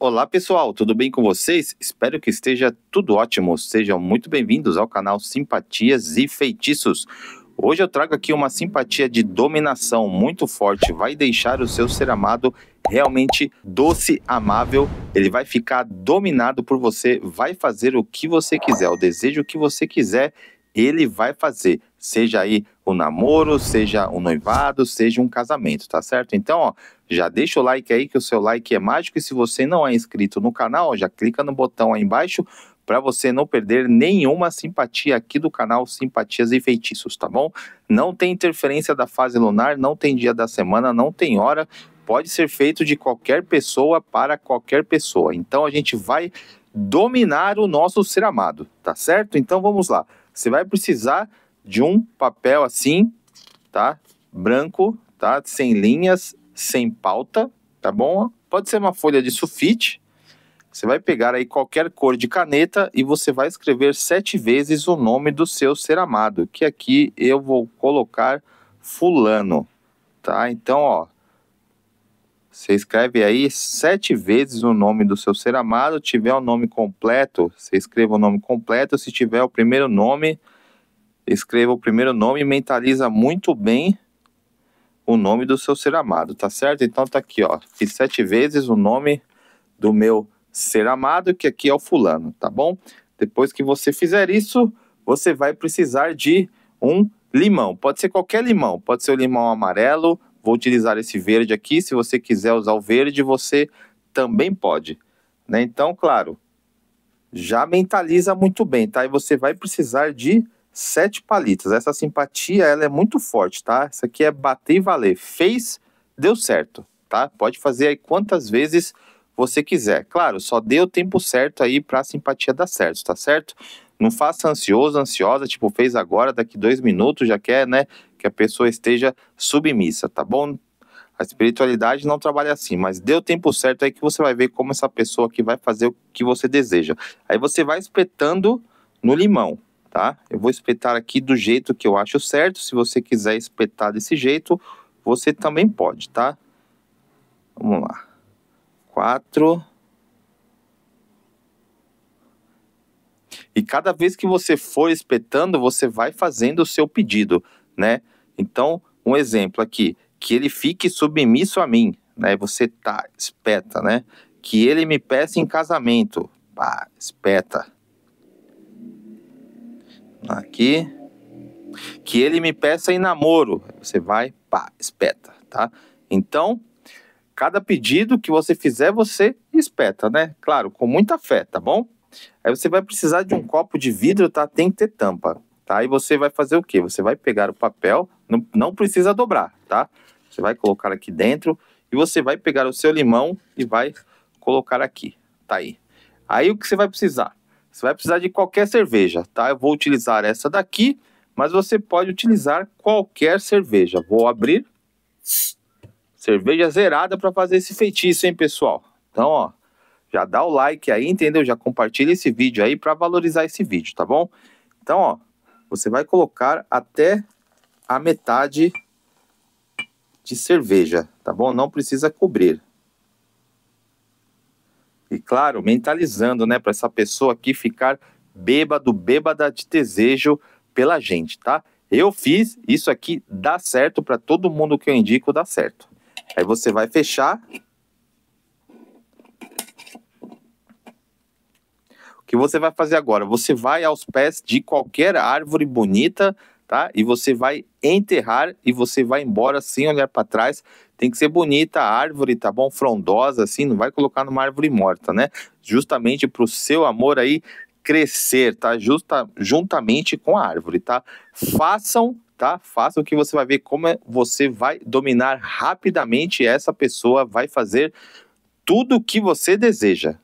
Olá pessoal, tudo bem com vocês? Espero que esteja tudo ótimo. Sejam muito bem-vindos ao canal Simpatias e Feitiços. Hoje eu trago aqui uma simpatia de dominação muito forte. Vai deixar o seu ser amado realmente doce, amável. Ele vai ficar dominado por você, vai fazer o que você quiser, o desejo que você quiser, ele vai fazer. Seja aí o namoro, seja um noivado, seja um casamento, tá certo? Então, ó, já deixa o like aí que o seu like é mágico e se você não é inscrito no canal, ó, já clica no botão aí embaixo para você não perder nenhuma simpatia aqui do canal Simpatias e Feitiços, tá bom? Não tem interferência da fase lunar, não tem dia da semana, não tem hora, pode ser feito de qualquer pessoa para qualquer pessoa. Então a gente vai dominar o nosso ser amado, tá certo? Então vamos lá. Você vai precisar de um papel assim, tá? Branco, tá? Sem linhas, sem pauta, tá bom? Pode ser uma folha de sulfite. Você vai pegar aí qualquer cor de caneta e você vai escrever sete vezes o nome do seu ser amado, que aqui eu vou colocar fulano, tá? Então, ó, você escreve aí sete vezes o nome do seu ser amado. Se tiver o nome completo, você escreva o nome completo. Se tiver o primeiro nome, escreva o primeiro nome e mentaliza muito bem o nome do seu ser amado, tá certo? Então tá aqui, ó. Fiz sete vezes o nome do meu ser amado, que aqui é o fulano, tá bom? Depois que você fizer isso, você vai precisar de um limão. Pode ser qualquer limão, pode ser o limão amarelo. Vou utilizar esse verde aqui. Se você quiser usar o verde, você também pode. Né? Então, claro, já mentaliza muito bem, tá? E você vai precisar de sete palitas. Essa simpatia, ela é muito forte, tá? Isso aqui é bater e valer. Fez, deu certo, tá? Pode fazer aí quantas vezes você quiser. Claro, só dê o tempo certo aí para a simpatia dar certo, tá certo? Não faça ansioso, ansiosa, tipo, fez agora, daqui dois minutos já quer, né? Que a pessoa esteja submissa, tá bom? A espiritualidade não trabalha assim, mas dê o tempo certo aí que você vai ver como essa pessoa que vai fazer o que você deseja. Aí você vai espetando no limão, tá? Eu vou espetar aqui do jeito que eu acho certo. Se você quiser espetar desse jeito, você também pode, tá? Vamos lá. 4. E cada vez que você for espetando, você vai fazendo o seu pedido, né? Então, um exemplo aqui, que ele fique submisso a mim, né? Você tá, espeta, né? Que ele me peça em casamento, pá, espeta Aqui. Que ele me peça em namoro. Você vai, pá, espeta, tá? Então, cada pedido que você fizer, você espeta, né? Claro, com muita fé, tá bom? Aí você vai precisar de um copo de vidro, tá? Tem que ter tampa, tá? E você vai fazer o quê? Você vai pegar o papel, não, não precisa dobrar, tá? Você vai colocar aqui dentro e você vai pegar o seu limão e vai colocar aqui, tá aí. Aí o que você vai precisar? Você vai precisar de qualquer cerveja, tá? Eu vou utilizar essa daqui, mas você pode utilizar qualquer cerveja. Vou abrir. Cerveja zerada para fazer esse feitiço, hein, pessoal? Então, ó, já dá o like aí, entendeu? Já compartilha esse vídeo aí para valorizar esse vídeo, tá bom? Então, ó, você vai colocar até a metade de cerveja, tá bom? Não precisa cobrir claro, mentalizando, né, para essa pessoa aqui ficar bêbado, bêbada de desejo pela gente, tá? Eu fiz, isso aqui dá certo para todo mundo que eu indico, dá certo. Aí você vai fechar. O que você vai fazer agora? Você vai aos pés de qualquer árvore bonita, tá? E você vai enterrar e você vai embora sem olhar para trás tem que ser bonita a árvore, tá bom? Frondosa, assim, não vai colocar numa árvore morta, né? Justamente para o seu amor aí crescer, tá? Justa, juntamente com a árvore, tá? Façam tá? Faça o que você vai ver como é, você vai dominar rapidamente essa pessoa, vai fazer tudo o que você deseja,